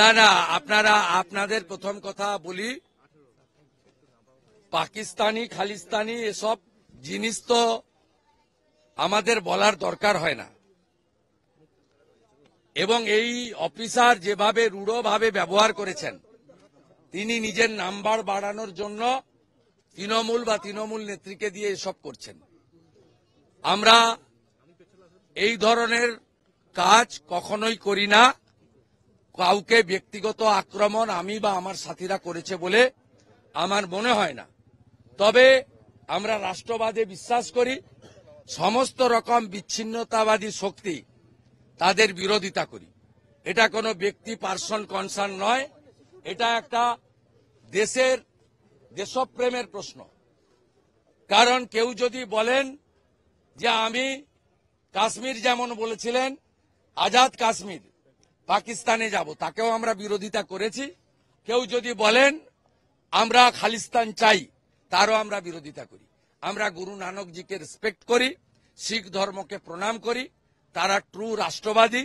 না না আপনারা আপনাদের প্রথম কথা বলি পাকিস্তানি খালিস্তানি এসব জিনিস তো আমাদের বলার দরকার হয় না এবং এই অফিসার যেভাবে রূঢ়ভাবে ব্যবহার করেছেন তিনি নিজের নাম্বার বাড়ানোর জন্য তৃণমূল বা তৃণমূল নেত্রীকে দিয়ে এসব করছেন আমরা এই ধরনের কাজ কখনোই করি না কাউকে ব্যক্তিগত আক্রমণ আমি বা আমার সাথীরা করেছে বলে আমার মনে হয় না তবে আমরা রাষ্ট্রবাদে বিশ্বাস করি সমস্ত রকম বিচ্ছিন্নতাবাদী শক্তি তাদের বিরোধিতা করি এটা কোনো ব্যক্তি পার্সন কনসার্ন নয় এটা একটা দেশের দেশপ্রেমের প্রশ্ন কারণ কেউ যদি বলেন যে আমি কাশ্মীর যেমন বলেছিলেন আজাদ কাশ্মীর পাকিস্তানে যাব তাকেও আমরা বিরোধিতা করেছি কেউ যদি বলেন আমরা খালিস্তান চাই তারও আমরা বিরোধিতা করি আমরা গুরু নানকজিকে রেসপেক্ট করি শিখ ধর্মকে প্রণাম করি তারা ট্রু রাষ্ট্রবাদী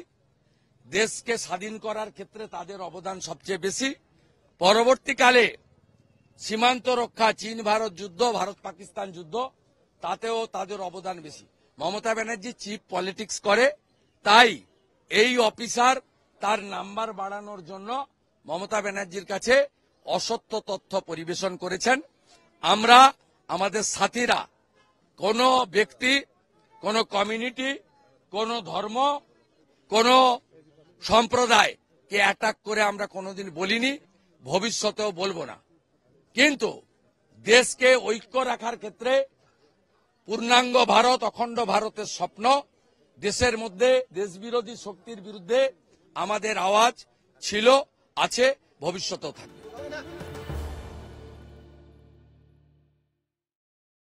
দেশকে স্বাধীন করার ক্ষেত্রে তাদের অবদান সবচেয়ে বেশি পরবর্তীকালে সীমান্ত রক্ষা চীন ভারত যুদ্ধ ভারত পাকিস্তান যুদ্ধ তাতেও তাদের অবদান বেশি মমতা ব্যানার্জি চিফ পলিটিক্স করে তাই এই অফিসার তার নাম্বার বাড়ানোর জন্য মমতা ব্যানার্জির কাছে অসত্য তথ্য পরিবেশন করেছেন আমরা আমাদের সাথীরা কোন ব্যক্তি কোন কমিউনিটি কোন ধর্ম কোন সম্প্রদায়কে অ্যাটাক করে আমরা কোনোদিন বলিনি ভবিষ্যতেও বলবো না কিন্তু দেশকে ঐক্য রাখার ক্ষেত্রে পূর্ণাঙ্গ ভারত অখণ্ড ভারতের স্বপ্ন দেশের মধ্যে দেশবিরোধী শক্তির বিরুদ্ধে আমাদের আওয়াজ ছিল আছে ভবিষ্যতেও থাকবে